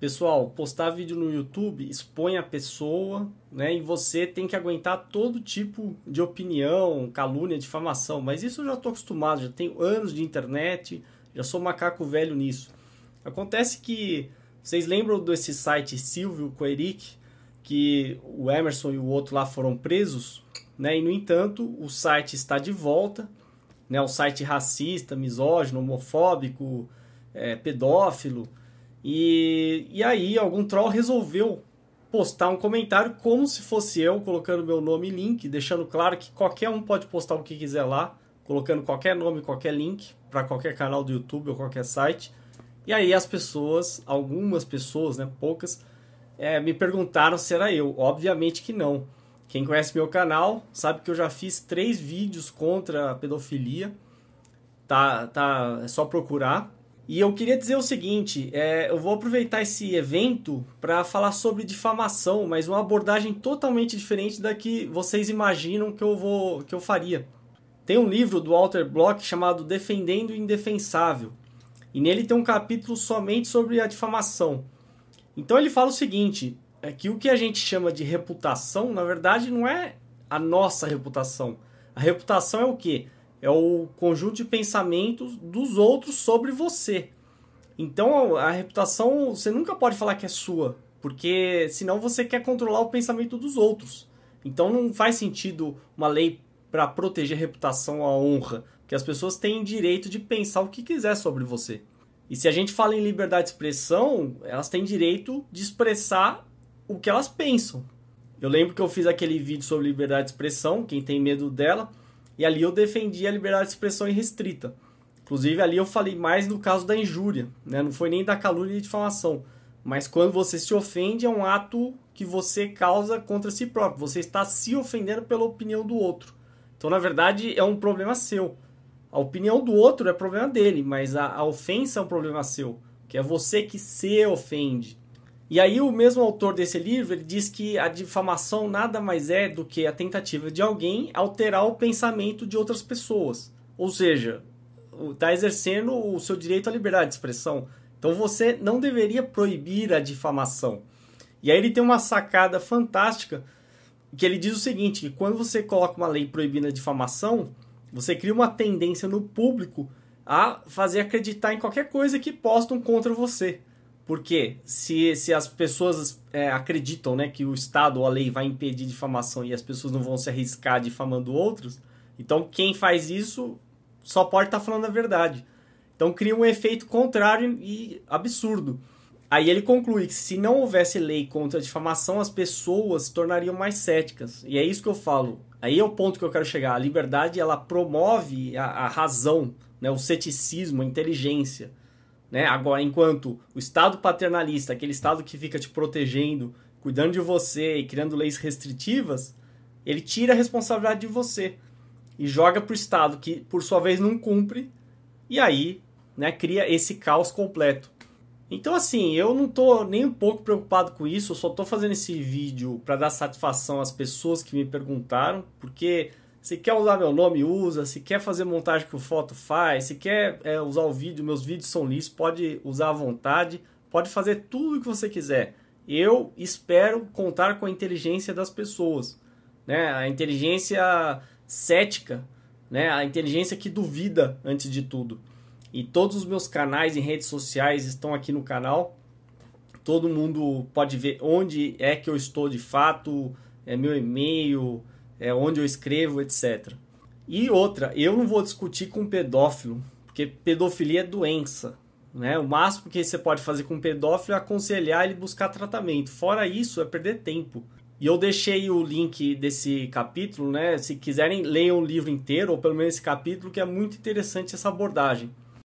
Pessoal, postar vídeo no YouTube expõe a pessoa, né? E você tem que aguentar todo tipo de opinião, calúnia, difamação. Mas isso eu já estou acostumado, já tenho anos de internet, já sou macaco velho nisso. Acontece que vocês lembram desse site Silvio Coeric, que o Emerson e o outro lá foram presos, né? E no entanto, o site está de volta, né? O site racista, misógino, homofóbico, é, pedófilo e, e aí, algum troll resolveu postar um comentário como se fosse eu, colocando meu nome e link, deixando claro que qualquer um pode postar o que quiser lá, colocando qualquer nome, qualquer link para qualquer canal do YouTube ou qualquer site. E aí as pessoas, algumas pessoas, né, poucas, é, me perguntaram se era eu. Obviamente que não. Quem conhece meu canal sabe que eu já fiz três vídeos contra a pedofilia. Tá, tá, é só procurar. E eu queria dizer o seguinte: é, eu vou aproveitar esse evento para falar sobre difamação, mas uma abordagem totalmente diferente da que vocês imaginam que eu vou que eu faria. Tem um livro do Walter Block chamado Defendendo o Indefensável, e nele tem um capítulo somente sobre a difamação. Então ele fala o seguinte: é que o que a gente chama de reputação, na verdade, não é a nossa reputação. A reputação é o quê? é o conjunto de pensamentos dos outros sobre você. Então a reputação você nunca pode falar que é sua, porque senão você quer controlar o pensamento dos outros. Então não faz sentido uma lei para proteger a reputação, a honra, porque as pessoas têm direito de pensar o que quiser sobre você. E se a gente fala em liberdade de expressão, elas têm direito de expressar o que elas pensam. Eu lembro que eu fiz aquele vídeo sobre liberdade de expressão, quem tem medo dela, e ali eu defendi a liberdade de expressão irrestrita. Inclusive ali eu falei mais no caso da injúria, né? não foi nem da calúnia e difamação. Mas quando você se ofende é um ato que você causa contra si próprio. Você está se ofendendo pela opinião do outro. Então, na verdade, é um problema seu. A opinião do outro é problema dele, mas a, a ofensa é um problema seu. Que é você que se ofende. E aí o mesmo autor desse livro, ele diz que a difamação nada mais é do que a tentativa de alguém alterar o pensamento de outras pessoas. Ou seja, está exercendo o seu direito à liberdade de expressão. Então você não deveria proibir a difamação. E aí ele tem uma sacada fantástica que ele diz o seguinte, que quando você coloca uma lei proibindo a difamação, você cria uma tendência no público a fazer acreditar em qualquer coisa que postam contra você. Porque se, se as pessoas é, acreditam né, que o Estado ou a lei vai impedir difamação e as pessoas não vão se arriscar difamando outros, então quem faz isso só pode estar tá falando a verdade. Então cria um efeito contrário e absurdo. Aí ele conclui que se não houvesse lei contra a difamação, as pessoas se tornariam mais céticas. E é isso que eu falo. Aí é o ponto que eu quero chegar. A liberdade ela promove a, a razão, né, o ceticismo, a inteligência. Né? Agora, enquanto o Estado paternalista, aquele Estado que fica te protegendo, cuidando de você e criando leis restritivas, ele tira a responsabilidade de você e joga para o Estado, que por sua vez não cumpre, e aí né, cria esse caos completo. Então, assim, eu não estou nem um pouco preocupado com isso, eu só estou fazendo esse vídeo para dar satisfação às pessoas que me perguntaram, porque se quer usar meu nome, usa. Se quer fazer montagem com foto, faz. Se quer é, usar o vídeo, meus vídeos são lisos, pode usar à vontade. Pode fazer tudo o que você quiser. Eu espero contar com a inteligência das pessoas. Né? A inteligência cética, né? a inteligência que duvida antes de tudo. E todos os meus canais e redes sociais estão aqui no canal. Todo mundo pode ver onde é que eu estou de fato, é meu e-mail, é onde eu escrevo, etc. E outra, eu não vou discutir com pedófilo, porque pedofilia é doença. Né? O máximo que você pode fazer com um pedófilo é aconselhar ele buscar tratamento. Fora isso, é perder tempo. E eu deixei o link desse capítulo, né? Se quiserem, leiam o livro inteiro, ou pelo menos esse capítulo, que é muito interessante essa abordagem.